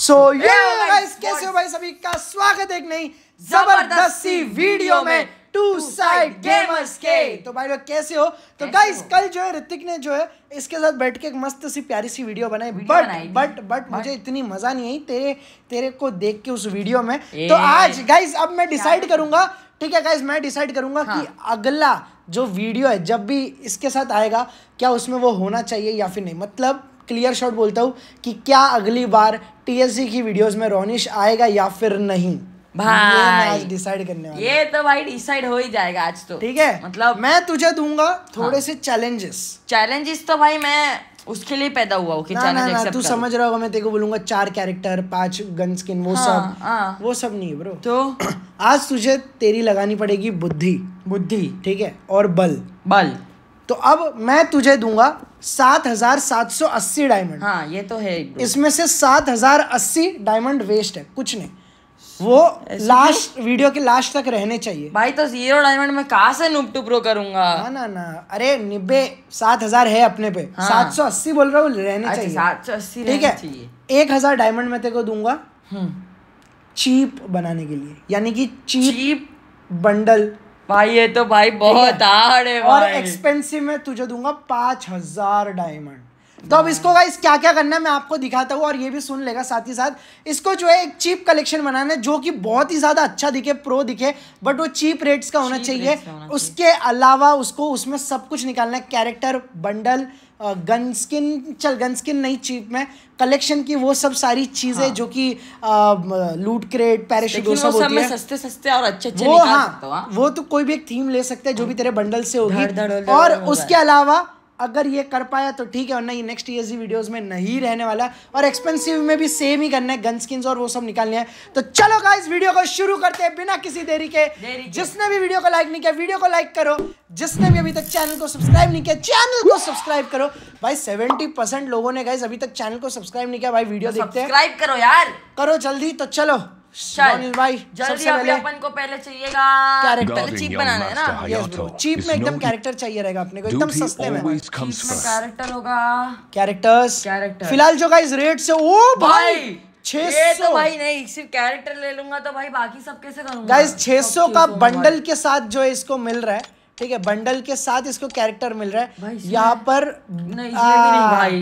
सो ये गाइस कैसे हो भाई सभी का स्वागत है नई जबरदस्त सी वीडियो में टू साइड गेमर्स के तो भाई लोग कैसे हो तो गाइस कल जो है ऋतिक ने जो है इसके साथ बैठ के एक मस्त सी प्यारी सी वीडियो बनाई बट बट बट मुझे इतनी मजा नहीं आई तेरे तेरे को देख के उस वीडियो में तो आज गाइस अब मैं डिसाइड करूंगा ठीक है गाइस मैं डिसाइड करूंगा कि हाँ। अगला जो वीडियो है जब भी इसके साथ आएगा क्या उसमें वो होना चाहिए या फिर नहीं मतलब क्लियर शॉट बोलता हूँ कि क्या अगली बार टीएससी की वीडियोस में रोनिश आएगा या फिर नहीं भाई डिसाइड करने वाला ये तो भाई डिसाइड हो ही जाएगा आज तो ठीक है मतलब मैं तुझे दूंगा थोड़े हाँ। से चैलेंजेस चैलेंजेस तो भाई मैं उसके लिए पैदा हुआ हूँ ना, ना, ना, तू समझ रहा होगा मैं तेरे को बोलूंगा चार कैरेक्टर पांच गन स्किन वो हाँ, सब हाँ। वो सब नहीं ब्रो तो आज तुझे तेरी लगानी पड़ेगी बुद्धि बुद्धि ठीक है और बल बल तो अब मैं तुझे दूंगा सात हजार सात सौ अस्सी डायमंड हाँ ये तो है इसमें से सात हजार अस्सी डायमंड वेस्ट है कुछ नहीं वो लास्ट वीडियो के लास्ट तक रहने चाहिए भाई तो जीरो डायमंड में कहा से नुप टू प्रो करूंगा ना ना ना अरे निब्बे सात हजार है अपने पे हाँ। सात सौ अस्सी बोल रहा हूँ रहने अच्छा, चाहिए सात सौ अस्सी ठीक है एक हजार डायमंड में तेरे को दूंगा चीप हम्म। बनाने के लिए यानी कि चीप, चीप बंडल भाई ये तो भाई बहुत हार्ड है और एक्सपेंसिव में तुझे दूंगा पांच हजार डायमंड तो अब इसको गाइस क्या क्या करना है मैं आपको दिखाता हूँ और ये भी सुन लेगा साथ ही साथ इसको जो है एक चीप कलेक्शन बनाना है जो कि बहुत ही ज़्यादा अच्छा दिखे प्रो दिखे बट वो चीप रेट्स का होना चाहिए उसके अलावा उसको उसमें सब कुछ निकालना है कैरेक्टर बंडल गन स्किन चल गन स्किन नहीं चीप में कलेक्शन की वो सब सारी चीज़ें हाँ। जो कि लूट क्रेट पैराशूट वो सब होती है सस्ते सस्ते और अच्छे अच्छे वो हाँ, हाँ वो तो कोई भी एक थीम ले सकते हैं जो भी हाँ। तेरे बंडल से होगी और उसके अलावा अगर ये कर पाया तो ठीक है और नहीं नेक्स्ट ईयर वीडियोज में नहीं रहने वाला और एक्सपेंसिव में भी सेम ही करना है गन स्किन और वो सब निकालने हैं तो चलो का इस वीडियो को शुरू करते हैं बिना किसी देरी के देरी जिसने भी वीडियो को लाइक नहीं किया वीडियो को लाइक करो जिसने भी अभी तक चैनल को सब्सक्राइब नहीं किया चैनल को सब्सक्राइब करो भाई सेवेंटी परसेंट लोगों ने गाइज अभी तक चैनल को सब्सक्राइब नहीं किया भाई वीडियो तो देखते हैं करो यार करो जल्दी तो चलो चाहिएगा कैरेक्टर चीप बनाना है ना यस चीप में एकदम कैरेक्टर चाहिए रहेगा अपने को एकदम सस्ते में कैरेक्टर होगा कैरेक्टर्स कैरेक्टर फिलहाल जो इस रेट से ओ भाई ये तो भाई नहीं सिर्फ कैरेक्टर ले लूंगा तो भाई बाकी सब कैसे करूंगा गाइस 600 का बंडल के साथ जो है इसको मिल रहा है ठीक है बंडल के साथ इसको कैरेक्टर मिल रहा है यहाँ पर नहीं, आ, नहीं भाई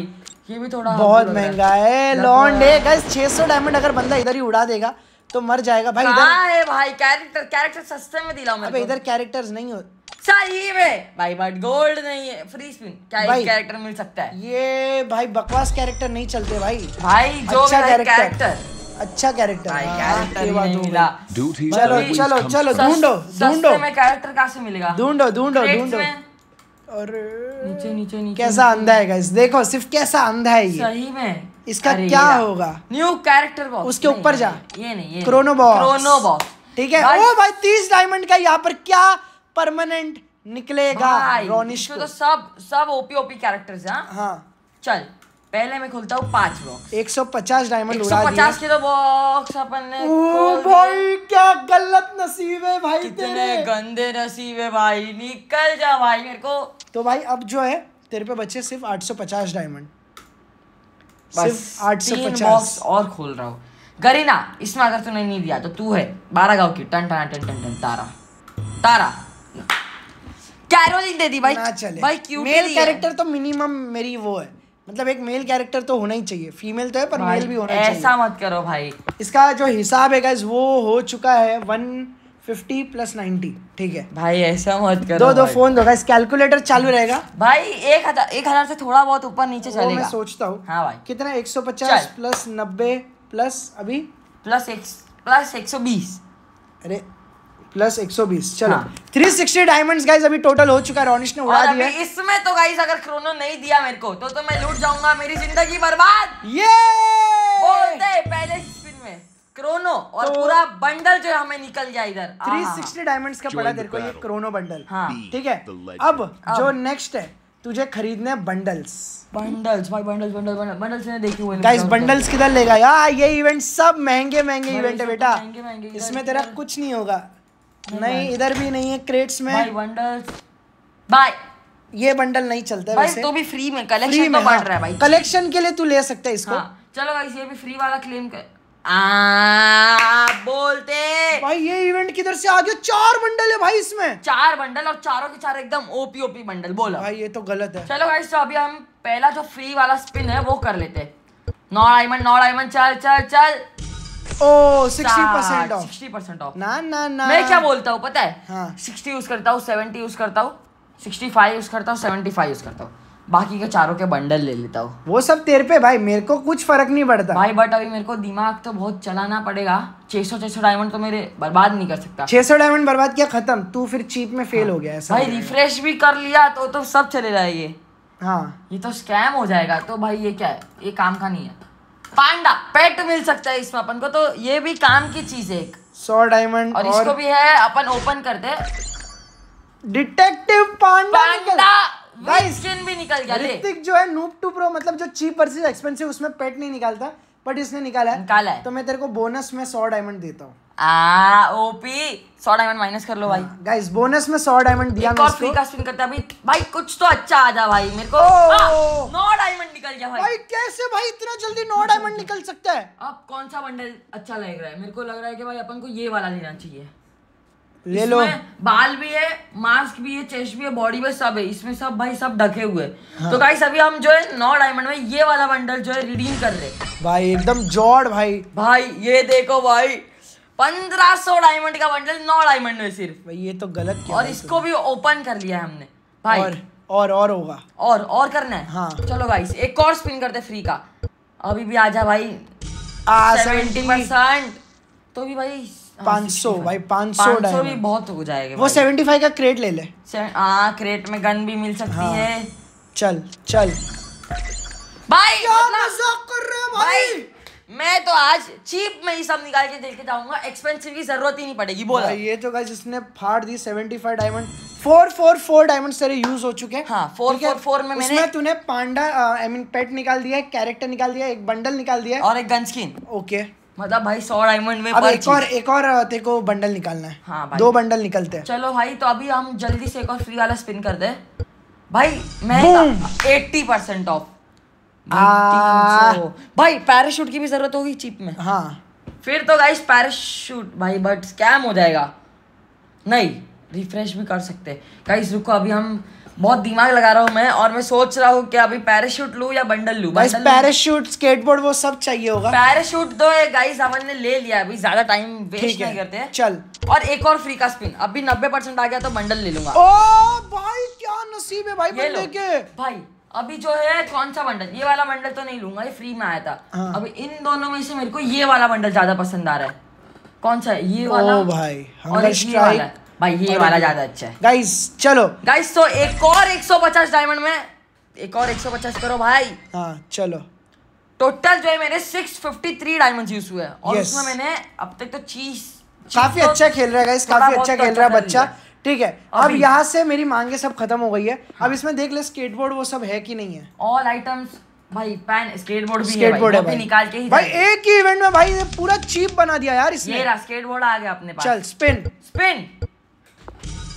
ये भी थोड़ा बहुत महंगा है लॉन्ड है गाइस सौ डायमंड अगर बंदा इधर ही उड़ा देगा तो मर जाएगा भाई इधर है भाई कैरेक्टर कैरेक्टर सस्ते में दिलाओ मेरे इधर कैरेक्टर्स नहीं हो सही में भाई बट गोल्ड नहीं है फ्री स्पिन क्या कैरेक्टर मिल सकता है ये भाई बकवास कैरेक्टर नहीं चलते भाई भाई जो अच्छा कैरेक्टर अच्छा कैरेक्टर भाई कैरेक्टर हाँ, चलो चलो चलो ढूंढो ढूंढो में कैरेक्टर कहां से मिलेगा ढूंढो ढूंढो ढूंढो और नीचे नीचे नीचे कैसा अंधा है गाइस देखो सिर्फ कैसा अंधा है ये सही में इसका क्या होगा न्यू कैरेक्टर बॉक्स उसके ऊपर जा ये नहीं क्रोनो बॉक्स क्रोनो बॉक्स ठीक है ओ भाई तीस डायमंड का यहाँ पर क्या परमानेंट निकलेगा रोनिश तो सब सब ओपी ओपी कैरेक्टर्स हैं हाँ? हाँ चल पहले मैं खोलता हूँ पांच बॉक्स एक सौ पचास डायमंड उड़ा दिए पचास के तो बॉक्स अपन ने ओ भाई क्या गलत नसीब है भाई कितने गंदे नसीब है भाई निकल जा भाई मेरे को तो भाई अब जो है तेरे पे बचे सिर्फ आठ सौ पचास डायमंड सिर्फ आठ और खोल रहा हूँ गरीना इसमें अगर तूने नहीं दिया तो तू है बारह गांव की टन टन टन टन टन तारा तारा कैरोलिन दे दी भाई चले भाई क्यों मेल कैरेक्टर तो मिनिमम मेरी वो है मतलब एक मेल कैरेक्टर तो होना ही चाहिए फीमेल तो है पर मेल भी होना ऐसा चाहिए ऐसा मत करो भाई इसका जो हिसाब है गाइस वो हो चुका है वन फिफ्टी प्लस ठीक है भाई ऐसा मत करो दो दो फोन दो गाइस कैलकुलेटर चालू रहेगा भाई एक हजार एक हजार से थोड़ा बहुत ऊपर नीचे चलेगा मैं सोचता हूँ हाँ भाई कितना एक सौ पचास प्लस नब्बे प्लस अभी प्लस एक प्लस एक सौ बीस अरे प्लस चलो गाइस हाँ। अभी टोटल हो चुका है ने उड़ा दिया इसमें तो गाइस अगर क्रोनो नहीं दिया मेरे को तो तो मैं लूट जाऊंगा मेरी जिंदगी बर्बाद ये बोलते पहले क्रोनो और तो पूरा बंडल जो हमें निकल गया इधर सिक्सटी डायमंड का पड़ा तेरे को ये क्रोनो बंडल हाँ ठीक है अब जो नेक्स्ट है तुझे खरीदने बंडल्स बंडल्स भाई बंडल्स बंडल्स बंडल्स ने देखे हुए गाइस बंडल्स किधर लेगा हाँ, यार ये इवेंट सब महंगे महंगे इवेंट है बेटा इसमें तेरा कुछ नहीं होगा नहीं इधर भी नहीं है क्रेट्स में भाई बंडल्स बाय ये बंडल नहीं चलता है वैसे तो भी फ्री में कलेक्शन तो बढ़ हाँ। रहा है भाई कलेक्शन के लिए तू ले सकता है इसको हाँ। चलो गाइस ये भी फ्री वाला क्लेम कर हाँ, बोलते भाई ये इवेंट किधर से आ गया चार बंडल है भाई इसमें चार बंडल और चारों के चार एकदम ओपी ओपी बंडल बोला भाई ये तो गलत है चलो भाई तो अभी हम पहला जो फ्री वाला स्पिन है वो कर लेते हैं नौ डायमंड नौ डायमंड चल चल चल ओ, 60% off. 60% off. ना, ना, ना. मैं क्या बोलता हूँ हाँ। बाकी के चारों के बंडल ले लेता हूँ वो सब तेरे पे भाई मेरे को कुछ फर्क नहीं पड़ता भाई बट अभी मेरे को दिमाग तो बहुत चलाना पड़ेगा छह सौ छह सौ डायमंड तो मेरे बर्बाद नहीं कर सकता छह सौ डायमंड बर्बाद किया खत्म तू फिर चीप में फेल हाँ। हो गया ऐसा भाई रिफ्रेश भी कर लिया तो तो सब चले जाएंगे हाँ ये तो स्कैम हो जाएगा तो भाई ये क्या है ये काम का नहीं है पांडा पेट मिल सकता है इसमें अपन को तो ये भी काम की चीज है एक सौ डायमंड और इसको भी है अपन ओपन करते डिटेक्टिव पांडा स्किन हाँ। भी निकल गया ऋतिक जो है नूप टू प्रो मतलब जो चीप वर्सेस एक्सपेंसिव उसमें पेट नहीं निकालता बट इसने निकाला है निकाला है तो मैं तेरे को बोनस में सौ डायमंड देता हूँ आ ओपी सौ डायमंड माइनस कर लो भाई गाइस हाँ, बोनस में सौ डायमंड दिया मैं इसको का स्पिन करता भाई भाई कुछ तो अच्छा आ जा भाई मेरे को oh! हाँ, नौ डायमंड निकल गया भाई भाई कैसे भाई इतना जल्दी नौ डायमंड अच्छा, निकल सकता है अब कौन सा बंडल अच्छा लग रहा है मेरे को लग रहा है कि भाई अपन को ये वाला लेना चाहिए ले लो बाल भी है मास्क भी है चेस्ट भी है बॉडी भी सब है इसमें सब भाई सब ढके हुए हाँ। तो गाइस अभी हम जो है नौ डायमंड में ये वाला बंडल जो है रिडीम कर रहे भाई एकदम जोड़ भाई भाई ये देखो भाई पंद्रह सौ डायमंड का बंडल नौ डायमंड में सिर्फ भाई ये तो गलत क्या और इसको भी ओपन कर लिया है हमने भाई और और और होगा और और करना है हाँ चलो गाइस एक और स्पिन करते फ्री का अभी भी आ जा भाई सेवेंटी परसेंट तो भी भाई पाँच सौ भाई पाँच सौ भी बहुत हो जाएगा वो सेवेंटी फाइव का क्रेट ले ले हाँ क्रेट में गन भी मिल सकती हाँ। है चल चल भाई मतलब मजाक कर रहे हैं भाई, भाई। मैं तो आज चीप में ही सब निकाल के देके जाऊंगा एक्सपेंसिव की जरूरत ही नहीं पड़ेगी बोला ये तो गाइस इसने फाड़ दी 75 डायमंड सर डायमंड यूज हो चुके हैं हाँ फोर में मैंने तूने पांडा आई मीन पेट निकाल दिया है कैरेक्टर निकाल दिया एक बंडल निकाल दिया और एक गन स्किन ओके मतलब भाई सौ डायमंड में अब एक और एक और तेरे को बंडल निकालना है हाँ भाई दो बंडल निकलते हैं चलो भाई तो अभी हम जल्दी से एक और फ्री वाला स्पिन कर दे भाई मैं एट्टी परसेंट ऑफ भाई पैराशूट की भी जरूरत होगी चिप में हाँ फिर तो गाइस पैराशूट भाई बट स्कैम हो जाएगा नहीं रिफ्रेश भी कर सकते गाइस रुको अभी हम बहुत दिमाग लगा रहा हूँ मैं और मैं सोच रहा हूँ कि अभी पैराशूट लू या बंडल लू बस पैराशूट स्केटबोर्ड वो सब चाहिए होगा पैराशूट तो है गाइस अमन ने ले लिया अभी ज्यादा टाइम वेस्ट नहीं करते हैं चल और एक और फ्री का स्पिन अभी नब्बे परसेंट आ गया तो बंडल ले लूंगा ओ भाई क्या नसीब है भाई बंडल के भाई अभी जो है कौन सा बंडल ये वाला बंडल तो नहीं लूंगा ये फ्री में आया था हाँ। अभी इन दोनों में से मेरे को ये वाला बंडल ज्यादा पसंद आ रहा है कौन सा है ये वाला भाई और ये वाला भाई ये वाला ज्यादा अच्छा है गाइस चलो गाइस तो एक और 150 डायमंड में एक और 150 करो भाई हाँ चलो टोटल जो है मेरे 653 डायमंड्स यूज हुए और yes. उसमें मैंने अब तक तो चीज काफी तो अच्छा खेल रहा है गाइस काफी अच्छा तो खेल अच्छा रहा है बच्चा ठीक है अब यहाँ से मेरी मांगे सब खत्म हो गई है अब हाँ। इसमें देख ले स्केटबोर्ड वो सब है कि नहीं है ऑल आइटम्स भाई पैन स्केटबोर्ड भी स्केटबोर्ड है भाई, है भाई। निकाल के ही भाई एक ही इवेंट में भाई पूरा चीप बना दिया यार इसने ये रहा स्केटबोर्ड आ गया अपने पास चल स्पिन स्पिन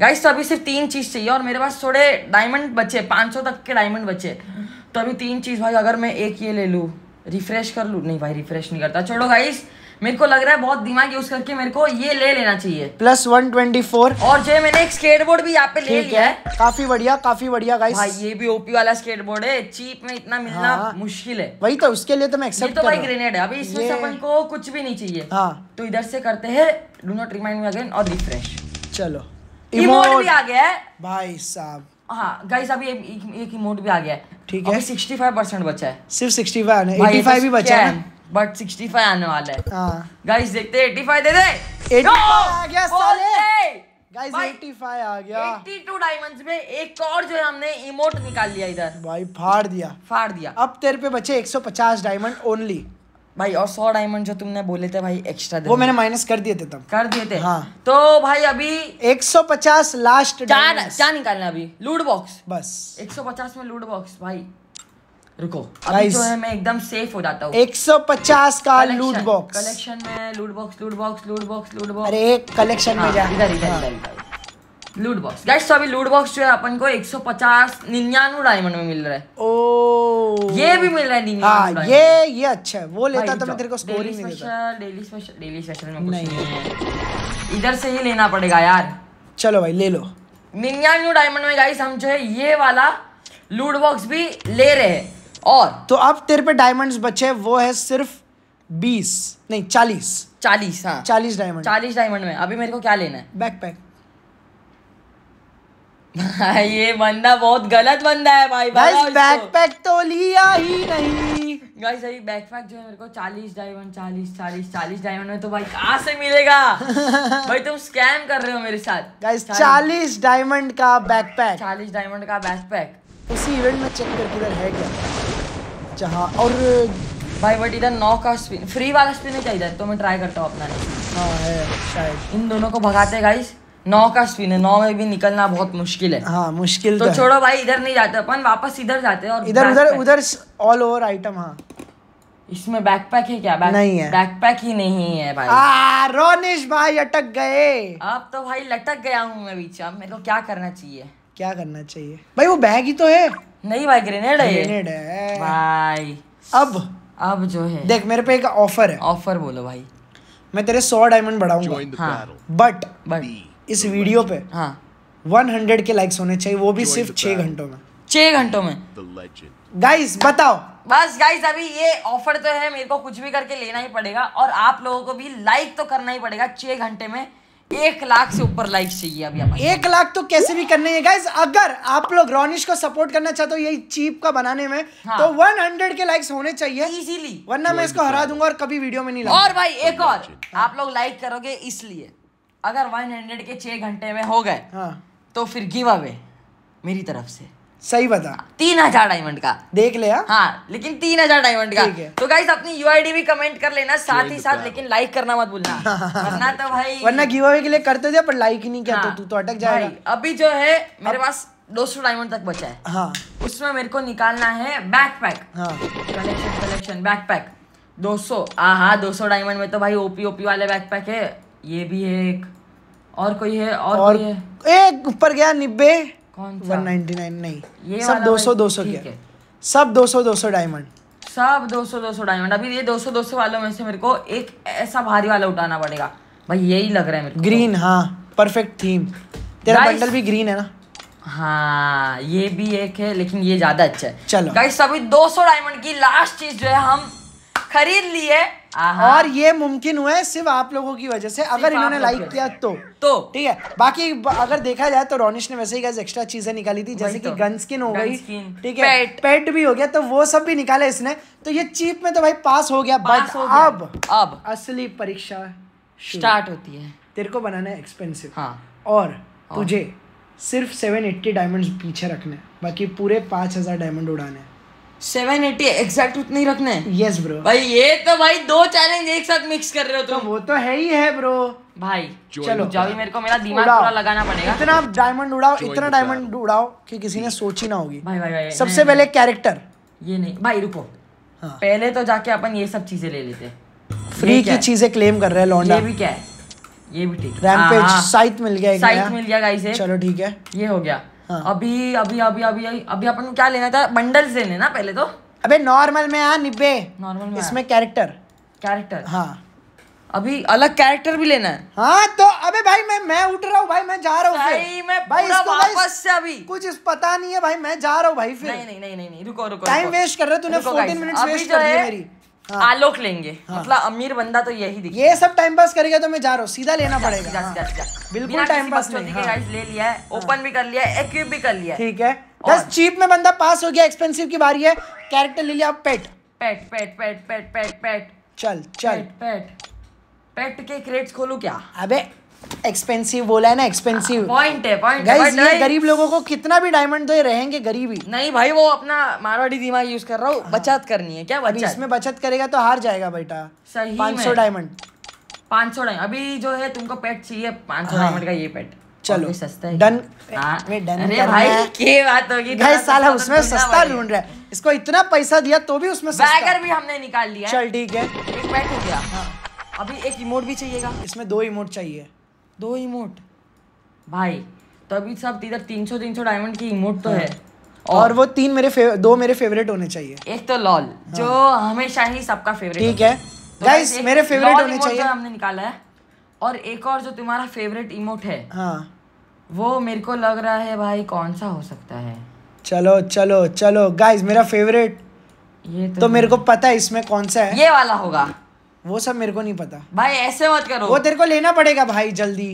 गाइस तो अभी सिर्फ तीन चीज़ चाहिए और मेरे पास थोड़े डायमंड बचे पाँच सौ तक के डायमंड बचे तो अभी तीन चीज़ भाई अगर मैं एक ये ले लूँ रिफ्रेश कर लूँ नहीं भाई रिफ्रेश नहीं करता छोड़ो गाइस मेरे को लग रहा है बहुत दिमाग यूज करके मेरे को ये ले लेना चाहिए प्लस वन ट्वेंटी फोर और जो मैंने एक स्केट बोर्ड भी यहाँ पे ले लिया है काफी बढ़िया काफी बढ़िया गाइस भाई ये भी ओपी वाला स्केट बोर्ड है चीप में इतना मिलना हाँ। मुश्किल है वही तो उसके लिए तो मैं एक्सेप्ट ये तो भाई ग्रेनेड है अभी इसमें अपन को कुछ भी नहीं चाहिए हाँ तो इधर से करते है do not remind me again और रिफ्रेश चलो इमोट भी आ गया है भाई साहब हाँ गाइस अभी एक, एक इमोट भी आ गया है ठीक है सिक्सटी फाइव परसेंट बचा है सिर्फ सिक्सटी फाइव आने एटी फाइव भी बचा है बट सिक्सटी फाइव आने वाला है गाइस हाँ। देखते हैं एटी फाइव दे दे आ गया साले गाइस आ गया डायमंड्स में एक और जो है हमने इमोट निकाल लिया इधर भाई फाड़ दिया फाड़ दिया अब तेरे पे बचे पचास डायमंड ओनली भाई और सौ डायमंड जो तुमने बोले थे भाई एक्स्ट्रा वो मैंने माइनस कर दिए थे तब कर दिए थे हाँ तो भाई अभी एक सौ पचास लास्ट क्या निकालना अभी लूट बॉक्स बस एक सौ पचास में लूट बॉक्स भाई रुको अभी जो है मैं एकदम सेफ हो जाता हूँ एक सौ पचास का लूट बॉक्स कलेक्शन में लूट बॉक्स लूट बॉक्स लूट बॉक्स लूट बॉक्स अरे कलेक्शन में हाँ, जा इधर इधर हाँ। इधर लूट बॉक्स गैस तो अभी लूट बॉक्स जो है अपन को 150 निन्यानवे डायमंड में मिल रहा है ओ ये भी मिल रहा है हाँ, ये ये अच्छा है वो लेता तो मैं तेरे को स्कोर ही special daily special daily special में नहीं इधर से ही लेना पड़ेगा यार चलो भाई ले लो निन्यानवे डायमंड में गाइस हम जो है ये वाला लूट बॉक्स भी ले रहे हैं और तो अब तेरे पे डायमंड्स बचे वो है सिर्फ बीस नहीं चालीस चालीस हाँ चालीस डायमंड चालीस डायमंड में अभी मेरे को क्या लेना है बैकपैक ये बंदा बहुत गलत बंदा है भाई भाई बैकपैक तो लिया ही नहीं गाइस बैकपैक जो है मेरे को 40 डायमंड 40 40 40 डायमंड में तो भाई कहां से मिलेगा भाई तुम स्कैम कर रहे हो मेरे साथ गाइस 40 डायमंड का बैकपैक 40 डायमंड का बैकपैक उसी इवेंट में चेक कर किधर है क्या जहां और भाई बट इधर नौ का स्पिन फ्री वाला स्पिन ही चाहिए तो मैं ट्राई करता हूँ अपना हाँ है शायद इन दोनों को भगाते गाइस नौ का स्पिन है नौ में भी निकलना बहुत मुश्किल है हाँ मुश्किल तो, तो छोड़ो भाई इधर नहीं जाते अपन वापस इधर जाते हैं और इधर उधर उधर ऑल ओवर आइटम हाँ इसमें बैकपैक है क्या बैक नहीं है बैकपैक ही नहीं है भाई आ, रोनिश भाई अटक गए अब तो भाई लटक गया हूँ मैं बीच अब मेरे को क्या करना चाहिए क्या करना चाहिए भाई वो बैग ही तो है नहीं भाई ग्रेनेड है ग्रेनेड है भाई अब अब जो है देख मेरे पे एक ऑफर है ऑफर बोलो भाई मैं तेरे सौ डायमंड बढ़ाऊंगा बट हाँ। बट इस वीडियो पे हाँ वन हंड्रेड के लाइक्स होने चाहिए वो भी सिर्फ छह घंटों में छह घंटों में गाइस बताओ बस गाइस अभी ये ऑफर तो है मेरे को कुछ भी करके लेना ही पड़ेगा और आप लोगों को भी लाइक तो करना ही पड़ेगा छह घंटे में एक लाख से ऊपर लाइक चाहिए अभी हमारे एक लाख तो कैसे भी करने है गाइस अगर आप लोग रोनिश को सपोर्ट करना चाहते हो ये चीप का बनाने में हाँ। तो वन हंड्रेड के लाइक्स होने चाहिए इजीली वरना मैं इसको हरा दूंगा और कभी वीडियो में नहीं और भाई एक और आप लोग लाइक करोगे इसलिए अगर वन हंड्रेड के छह घंटे में हो गए हाँ तो फिर गिव अवे मेरी तरफ से सही बता तीन हजार डायमंड का देख ले हाँ, हाँ लेकिन तीन हजार डायमंड का तो गाइस अपनी यू भी कमेंट कर लेना साथ ही साथ लेकिन लाइक करना मत भूलना वरना तो भाई वरना गिव अवे के लिए करते थे पर लाइक ही नहीं किया तो हाँ, तो तू तो अटक जाएगा अभी जो है मेरे पास दो सौ डायमंड तक बचा है हाँ उसमें मेरे को निकालना है backpack collection collection backpack दो सौ हाँ दो सौ डायमंड में तो भाई ओपी ओपी वाले बैकपैक है ये भी है एक और कोई है और, और कोई है एक ऊपर गया निब्बे कौन सा 199 नहीं ये सब 200 200 के सब 200 200 डायमंड सब 200 200 डायमंड अभी ये 200 200 वालों में से मेरे को एक ऐसा भारी वाला उठाना पड़ेगा भाई यही लग रहा है मेरे को ग्रीन हाँ परफेक्ट थीम तेरा बंडल भी ग्रीन है ना हाँ ये भी एक है लेकिन ये ज्यादा अच्छा है चलो गाइस अभी 200 डायमंड की लास्ट चीज जो है हम खरीद लिए और ये मुमकिन हुआ है सिर्फ आप लोगों की वजह से अगर इन्होंने लाइक किया तो तो ठीक है बाकी अगर देखा जाए तो रोनिश ने वैसे ही गैस एक्स्ट्रा चीजें निकाली थी जैसे कि तो, गन स्किन हो गई ठीक है पेट भी हो गया तो वो सब भी निकाले इसने तो ये चीप में तो भाई पास हो गया बट अब अब असली परीक्षा स्टार्ट होती है तेरे को बनाना है एक्सपेंसिव हाँ। और तुझे सिर्फ सेवन एट्टी डायमंड पीछे रखने बाकी पूरे पाँच हजार डायमंड उड़ाने हैं सेवन एटी एग्जैक्ट उतने ही रखने yes, bro. भाई ये तो भाई दो चैलेंज एक साथ मिक्स कर रहे हो तुम तो वो तो है ही है ब्रो भाई चलो जब मेरे को मेरा दिमाग पूरा लगाना पड़ेगा इतना डायमंड उड़ाओ इतना डायमंड उड़ाओ कि किसी ने सोची ना होगी भाई भाई भाई सबसे पहले कैरेक्टर ये नहीं भाई रुको हाँ। पहले तो जाके अपन ये सब चीजें ले लेते फ्री की चीजें क्लेम कर रहे हैं लॉन्डा ये भी क्या है ये भी ठीक रैम्पेज साइट हाँ, हाँ। मिल गया साइट मिल गया गाइस चलो ठीक है ये हो गया अभी अभी अभी अभी अभी, अपन क्या लेना था बंडल से लेना पहले तो अबे नॉर्मल में आ निब्बे नॉर्मल में इसमें कैरेक्टर कैरेक्टर हाँ अभी अलग कैरेक्टर भी लेना है हाँ तो अबे भाई मैं मैं उठ रहा हूँ भाई मैं जा रहा हूँ भाई मैं भाई इसको वापस से अभी कुछ इस पता नहीं है भाई मैं जा रहा हूँ भाई फिर नहीं नहीं नहीं नहीं रुको रुको टाइम वेस्ट कर रहे तूने फोर्टीन मिनट्स वेस्ट कर दिए मेरी हाँ। आलोक लेंगे हाँ। मतलब अमीर बंदा तो यही दिख ये सब टाइम पास करेगा तो मैं जा रहा हूँ सीधा लेना पड़ेगा हाँ। बिल्कुल टाइम पास हाँ। ले लिया है ओपन हाँ। भी कर लिया है एक्यूब भी कर लिया ठीक है बस चीप में बंदा पास हो गया एक्सपेंसिव की बारी है कैरेक्टर ले लिया पेट पेट पेट पेट पेट पेट पेट चल चल पेट पेट पेट के क्रेट्स खोलू क्या अबे एक्सपेंसिव बोला है ना एक्सपेंसिव पॉइंट है पॉइंट गाइस ये गरीब लोगों को कितना भी डायमंड दो तो रहेंगे गरीब ही नहीं भाई वो अपना मारवाड़ी दिमाग यूज कर रहा हूँ हाँ। बचत करनी है क्या बचत इसमें बचत करेगा तो हार जाएगा बेटा सही पाँच सौ डायमंड पाँच सौ डायमंड अभी जो है तुमको पेट चाहिए पाँच सौ डायमंड हाँ। का ये पेट चलो सस्ता है डन में डन अरे भाई के बात होगी गाइस साला उसमें तो सस्ता ढूंढ रहा है इसको इतना पैसा दिया तो भी उसमें सस्ता बैगर भी हमने निकाल लिया चल ठीक है एक पैक हो गया हाँ। अभी एक इमोट भी चाहिएगा इसमें दो इमोट चाहिए दो इमोट भाई तो अभी सब इधर तीन सौ तीन सौ डायमंड की इमोट तो हाँ। है और, वो तीन मेरे दो मेरे फेवरेट होने चाहिए एक तो लॉल हाँ। जो हमेशा ही सबका फेवरेट ठीक है गाइस तो मेरे फेवरेट होने चाहिए हमने निकाला है और एक और जो तुम्हारा फेवरेट इमोट है हाँ वो मेरे को लग रहा है भाई कौन सा हो सकता है चलो चलो चलो गाइस मेरा फेवरेट ये तो, तो मेरे को पता है इसमें कौन सा है ये वाला होगा वो सब मेरे को नहीं पता भाई ऐसे मत करो वो तेरे को लेना पड़ेगा भाई जल्दी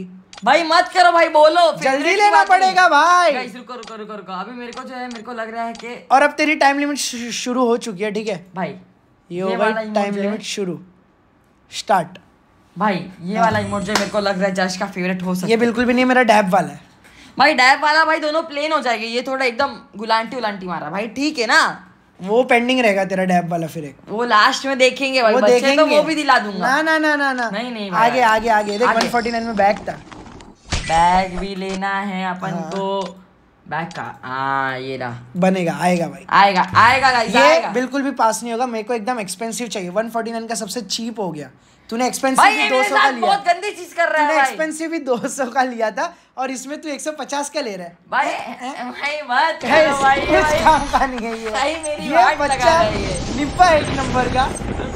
भाई मत करो भाई बोलो जल्दी लेना पड़ेगा भाई रुको रुको रुको रुको अभी मेरे को जो है मेरे को लग रहा है कि और अब तेरी टाइम लिमिट शुरू हो चुकी है ठीक है भाई ये भाई टाइम लिमिट शुरू स्टार्ट भाई ये हाँ। वाला इमोट जो मेरे को लग रहा है जश का फेवरेट हो सकता है ये बिल्कुल भी नहीं मेरा डैब वाला है भाई डैब वाला भाई दोनों प्लेन हो जाएगी ये थोड़ा एकदम गुलांटी उलांटी मारा भाई ठीक है ना वो पेंडिंग रहेगा तेरा डैब वाला फिर एक वो लास्ट में देखेंगे भाई वो देखेंगे तो वो भी दिला दूंगा ना ना ना ना ना नहीं नहीं आगे आगे आगे देख 149 में बैग था बैग भी लेना है अपन हाँ। को बैग का आ, हाँ, ये रहा बनेगा आएगा भाई आएगा आएगा गाइस ये आएगा। बिल्कुल भी पास नहीं होगा मेरे को एकदम एक्सपेंसिव चाहिए 149 का सबसे चीप हो गया तूने एक्सपेंसिव भी 200 का लिया बहुत गंदी चीज कर रहा है भाई एक्सपेंसिव भी 200 का लिया था और इसमें तू 150 का ले रहा है भाई भाई भाई काम का नहीं है ये भाई मेरी ये बच्चा एक नंबर का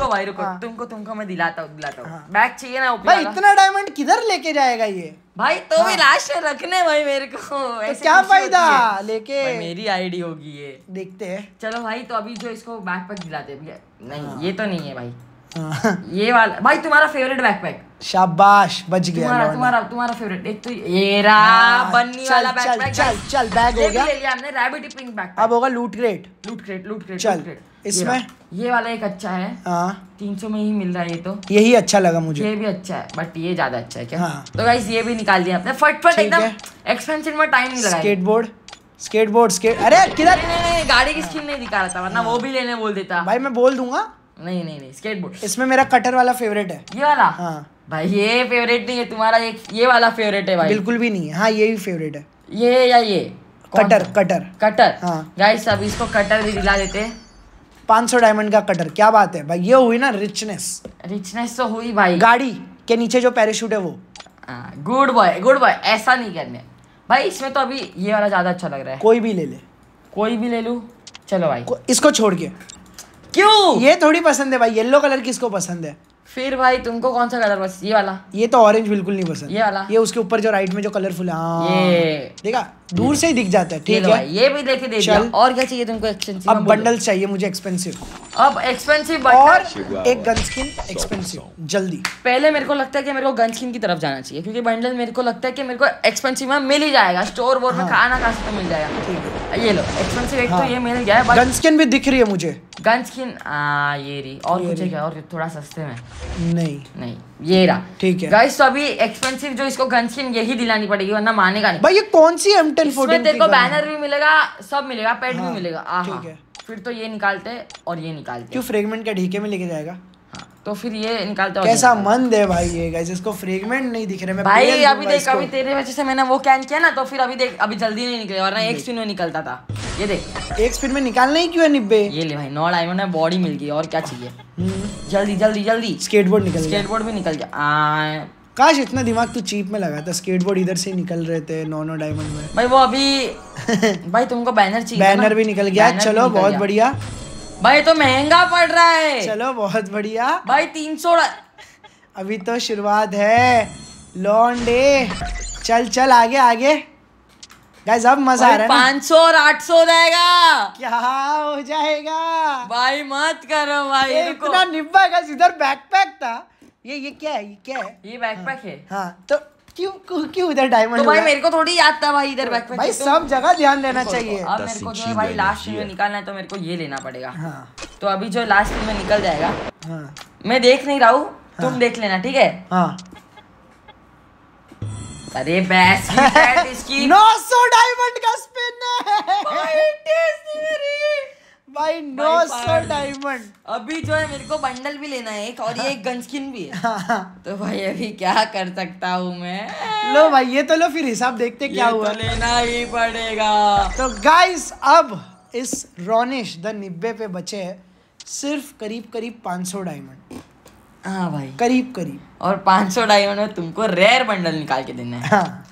भाई रुको हाँ। तुमको तुमको मैं दिलाता हूँ दिलाता हूँ हाँ। बैग चाहिए ना भाई इतना डायमंड किधर लेके जाएगा ये भाई तो भी लास्ट हाँ। में रखने भाई मेरे को तो क्या फायदा लेके मेरी आईडी होगी ये देखते हैं चलो भाई तो अभी जो इसको बैग पर दिलाते नहीं हाँ। ये तो नहीं है भाई ये वाला भाई तुम्हारा फेवरेट बैकपैक शाबाश बच गया तुम्हारा तुम्हारा तुम्हारा फेवरेट एक तो ये हाँ, रहा बन्नी वाला बैकपैक चल चल बैग हो गया ले लिया हमने रैबिट पिंक बैकपैक अब होगा लूट क्रेट लूट क्रेट लूट क्रेट चल इसमें ये वाला एक अच्छा है हाँ तीन सौ में ही मिल रहा है ये तो यही अच्छा लगा मुझे ये भी अच्छा है बट ये ज्यादा अच्छा है क्या हाँ तो गाइस ये भी निकाल दिया आपने फटफट एकदम एक्सपेंशन में टाइम नहीं लगा स्केटबोर्ड स्केटबोर्ड स्केट अरे किधर नहीं नहीं गाड़ी की स्किन नहीं दिखा रहा था वरना हाँ। वो भी लेने बोल देता भाई मैं बोल दूंगा नहीं नहीं नहीं स्केटबोर्ड इसमें मेरा कटर वाला फेवरेट है ये वाला हाँ भाई ये फेवरेट नहीं है तुम्हारा एक ये वाला फेवरेट है भाई बिल्कुल भी नहीं है हाँ ये भी फेवरेट है ये या ये कटर कटर कटर हाँ गाइस अब इसको कटर भी दिला देते हैं पाँच सौ डायमंड का कटर क्या बात है भाई ये हुई ना रिचनेस रिचनेस तो हुई भाई गाड़ी के नीचे जो पैराशूट है वो गुड बॉय गुड बॉय ऐसा नहीं करने भाई इसमें तो अभी ये वाला ज़्यादा अच्छा लग रहा है कोई भी ले ले कोई भी ले लू चलो भाई इसको छोड़ के क्यों ये थोड़ी पसंद है भाई येलो कलर किसको पसंद है फिर भाई तुमको कौन सा कलर पसंद ये वाला ये तो ऑरेंज बिल्कुल नहीं पसंद ये वाला ये उसके ऊपर जो राइट में जो कलरफुल है हाँ। ये देखा दूर से ही दिख जाता है ठीक है ये भी देखे दे दिया और क्या चाहिए तुमको एक्सपेंसिव अब बंडल चाहिए मुझे एक्सपेंसिव अब एक्सपेंसिव और एक गन स्किन एक्सपेंसिव जल्दी पहले मेरे को लगता है कि मेरे को गन स्किन की तरफ जाना चाहिए क्योंकि बंडल मेरे को लगता है कि मेरे को एक्सपेंसिव में मिल ही जाएगा स्टोर वोर में हाँ। खाना खा सकते मिल जाएगा ठीक है ये लो एक्सपेंसिव एक तो हाँ। ये मिल गया है गन स्किन भी दिख रही है मुझे गन स्किन ये रही और मुझे क्या और थोड़ा सस्ते में नहीं नहीं ये रहा ठीक है गाइस तो अभी एक्सपेंसिव जो इसको गन स्किन यही दिलानी पड़ेगी वरना मानेगा नहीं भाई ये कौन सी एम इसमें देखो बैनर भी मिलेगा सब मिलेगा पेट हाँ, भी मिलेगा ठीक है फिर तो ये निकालते और ये निकालते क्यों फ्रेगमेंट के ढीके में लेके जाएगा तो फिर ये इनकालते कैसा मंद है भाई ये इसको फ्रेगमेंट नहीं दिख रहे मैं भाई अभी देख अभी तेरे वजह से मैंने वो कैन किया ना तो फिर अभी देख अभी जल्दी नहीं निकले वरना एक स्पिन में निकलता था ये देख एक स्पिन में निकालना ही क्यों है निब्बे ये ले भाई नॉट आई मैंने बॉडी मिल गई और क्या चाहिए हम्म। जल्दी जल्दी जल्दी स्केटबोर्ड निकल स्केटबोर्ड भी निकल गया काश इतना दिमाग तो चीप में लगा था स्केटबोर्ड इधर से निकल रहे थे नौ डायमंड में भाई वो अभी भाई तुमको बैनर चाहिए बैनर भी निकल गया चलो बहुत बढ़िया भाई तो महंगा पड़ रहा है चलो बहुत बढ़िया भाई तीन सौ अभी तो शुरुआत है लॉन्डे चल चल आगे आगे गाइस अब मजा आ रहा है पाँच सौ और आठ सौ जाएगा क्या हो जाएगा भाई मत करो भाई इतना निब्बा का इधर बैकपैक था ये ये क्या है ये क्या है ये बैकपैक हाँ, है हाँ, हाँ तो क्यों क्यों इधर डायमंड तो भाई मेरे को थोड़ी याद था भाई इधर बैक भाई सब जगह ध्यान देना चाहिए अब मेरे को जो तो भाई लास्ट में निकालना है तो मेरे को ये लेना पड़ेगा हाँ। तो अभी जो लास्ट में निकल जाएगा हाँ। मैं देख नहीं रहा हूँ तुम हाँ। देख लेना ठीक है अरे बैस इसकी नौ सौ डायमंड का स्पिन है भाई नो सो डायमंड अभी जो है मेरे को बंडल भी लेना है एक और ये एक स्किन भी है तो भाई अभी क्या कर सकता हूँ मैं लो भाई ये तो लो फिर हिसाब देखते क्या हुआ तो लेना ही पड़ेगा तो गाइस अब इस रोनिश द निब्बे पे बचे हैं सिर्फ करीब करीब 500 डायमंड हाँ भाई करीब करीब और 500 डायमंड में तुमको रेयर बंडल निकाल के देना है हाँ।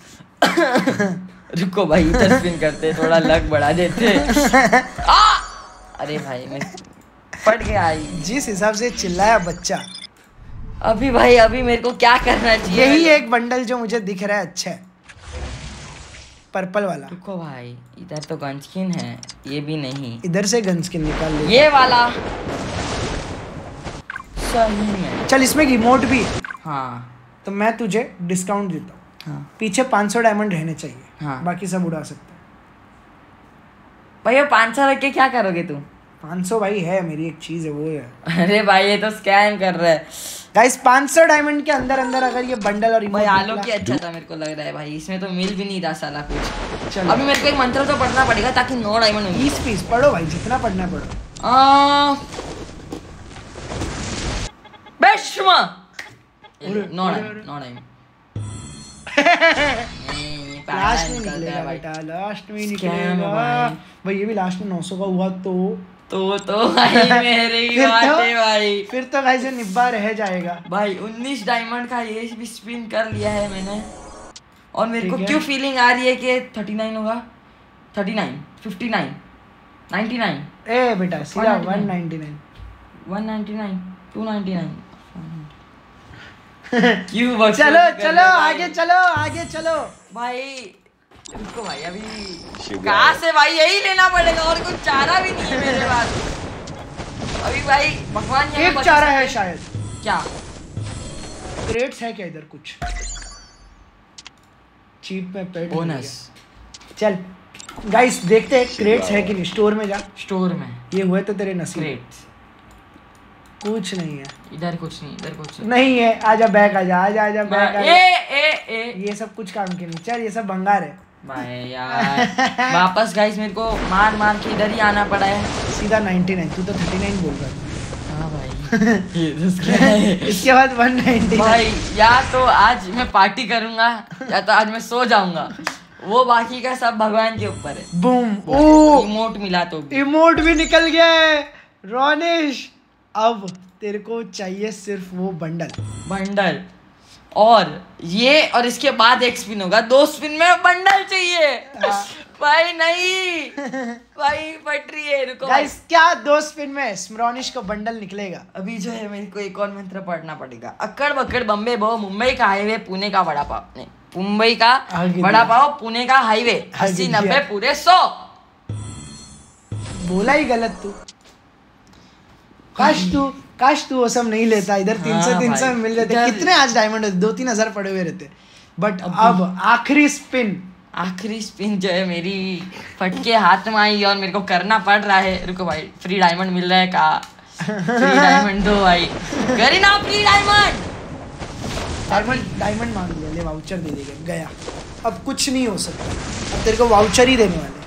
रुको भाई इधर स्पिन करते थोड़ा लग बढ़ा देते आ! अरे भाई मैं फट गया आई जिस हिसाब से चिल्लाया बच्चा अभी भाई अभी मेरे को क्या करना चाहिए यही एक बंडल जो मुझे दिख रहा है अच्छा है पर्पल वाला देखो भाई इधर तो गन स्किन है ये भी नहीं इधर से गन स्किन निकाल ले ये वाला सही में चल इसमें रिमोट भी है हाँ तो मैं तुझे डिस्काउंट देता हूँ हाँ। पीछे 500 डायमंड रहने चाहिए हाँ। बाकी सब उड़ा सकते भैया पाँच सौ रख के क्या करोगे तुम पाँच सौ भाई है मेरी एक चीज़ है वो है अरे भाई ये तो स्कैम कर रहे है गाइस सौ डायमंड के अंदर अंदर अगर ये बंडल और भाई आलो की अच्छा था मेरे को लग रहा है भाई इसमें तो मिल भी नहीं रहा साला कुछ चलो अभी मेरे को एक मंत्र तो पढ़ना पड़ेगा ताकि नौ डायमंड बीस पीस पढ़ो भाई जितना पढ़ना पड़ो आ... नौ नौ डायमंड लास्ट में निकलेगा बेटा लास्ट में निकलेगा भाई ये भी लास्ट में 900 का हुआ तो तो तो भाई मेरे ही मेरी तो- बातें भाई फिर तो भाई से निब्बा रह जाएगा भाई 19 डायमंड का ये भी स्पिन कर लिया है मैंने और मेरे को क्यों फीलिंग आ रही है कि 39 होगा 39 59 99 ए बेटा सीधा 199 199 299 क्यों चलो चलो आगे चलो आगे चलो भाई इनको भाई अभी कहा से भाई यही लेना पड़ेगा और कुछ चारा भी नहीं है मेरे पास अभी भाई भगवान एक चारा है शायद क्या क्रेट्स है क्या इधर कुछ चीप में बोनस चल गाइस देखते हैं क्रेट्स है कि नहीं स्टोर में जा स्टोर में ये हुए तो तेरे नसीब कुछ नहीं है इधर कुछ नहीं इधर कुछ नहीं, है आजा बैग आजा आजा आजा बैग ये सब कुछ काम के नहीं चल ये सब बंगार है यार वापस गाइस मेरे को मार मार के इधर ही आना पड़ा है सीधा 99 तू तो 39 बोल रहा है हां भाई ये इसके बाद 190 भाई या तो आज मैं पार्टी करूंगा या तो आज मैं सो जाऊंगा वो बाकी का सब भगवान के ऊपर है बूम ओ इमोट मिला तो भी। इमोट भी निकल गया है रोनिश अब तेरे को चाहिए सिर्फ वो बंडल बंडल और ये और इसके बाद एक स्पिन होगा दो स्पिन में बंडल चाहिए हाँ। भाई नहीं भाई फट रही है रुको गाइस क्या दो स्पिन में स्मरॉनिश का बंडल निकलेगा अभी जो है मेरे को एक और मंत्र पढ़ना पड़ेगा अकड़ बकड़ बम्बे बो मुंबई का हाईवे पुणे का बड़ा पाव नहीं मुंबई का बड़ा पाव पुणे का हाईवे अस्सी नब्बे पूरे सौ बोला ही गलत तू काश तू काश तू वो सब नहीं लेता इधर तीन सौ तीन सौ मिल जाते कितने आज डायमंड दो तीन हजार पड़े हुए रहते बट अब आखिरी स्पिन आखिरी स्पिन जो है मेरी फटके हाथ में आई और मेरे को करना पड़ रहा है रुको भाई फ्री डायमंड मिल रहा है का फ्री डायमंड दो भाई करी ना फ्री डायमंड डायमंड डायमंड मांग लिया ले वाउचर दे देगा गया अब कुछ नहीं हो सकता अब तेरे को वाउचर ही देने वाले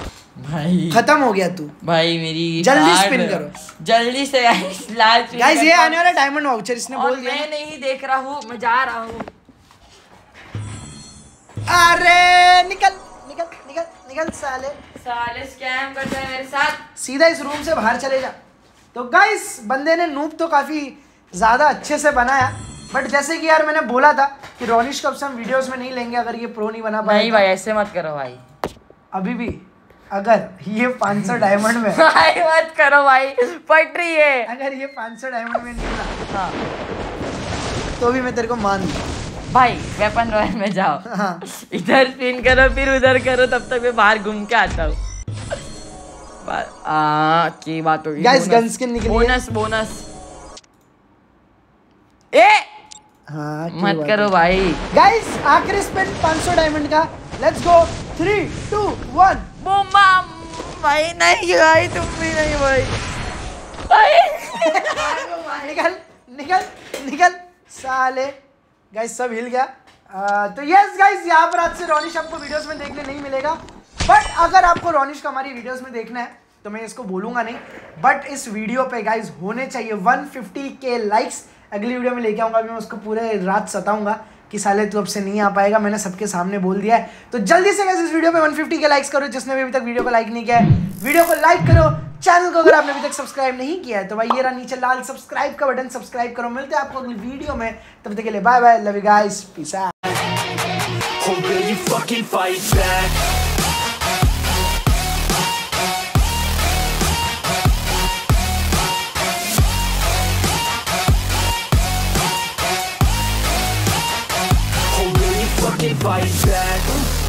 भाई खत्म हो गया तू भाई मेरी जल्दी स्पिन करो जल्दी से गाइस लास्ट गाइस ये आने वाला डायमंड वाउचर इसने बोल दिया मैं नहीं देख रहा हूं मैं जा रहा हूं अरे निकल निकल निकल निकल साले साले स्कैम करता है मेरे साथ सीधा इस रूम से बाहर चले जा तो गाइस बंदे ने नूप तो काफ़ी ज़्यादा अच्छे से बनाया बट जैसे कि यार मैंने बोला था कि रोनिश कब से हम वीडियोस में नहीं लेंगे अगर ये प्रो नहीं बना पाए नहीं तो। भाई ऐसे मत करो भाई अभी भी अगर ये 500 डायमंड में भाई मत करो भाई पट रही है अगर ये 500 डायमंड में निकला हाँ तो भी मैं तेरे को मान दूँ भाई वेपन रॉयल में जाओ हाँ। इधर स्पिन करो फिर उधर करो तब तक मैं बाहर घूम के आता हूँ आ की बात होगी गाइस गन स्किन निकली बोनस बोनस ए हाँ, मत करो भाई गाइस आखिरी स्पिन 500 डायमंड का let's go three two one बोमा भाई नहीं भाई तुम भी नहीं भाई भाई निकल निकल निकल साले गाइस सब हिल गया तो यस गाइस यहाँ पर आज से रोनिश आपको वीडियोस में देखने नहीं मिलेगा बट अगर आपको रोनिश का हमारी वीडियोस में देखना है तो मैं इसको बोलूंगा नहीं बट इस वीडियो पे गाइस होने चाहिए 150 के लाइक्स अगली वीडियो में लेके आऊंगा मैं उसको पूरे रात सताऊंगा कि साले तू अब से नहीं आ पाएगा मैंने सबके सामने बोल दिया है तो जल्दी से इस वीडियो पे 150 के लाइक्स करो जिसने भी अभी तक वीडियो को लाइक नहीं किया है वीडियो को लाइक करो चैनल को अगर आपने अभी तक सब्सक्राइब नहीं किया है तो भाई ये रहा नीचे लाल सब्सक्राइब का बटन सब्सक्राइब करो मिलते हैं आपको अगली वीडियो में तब तक के लिए bye bye love you guys peace fight back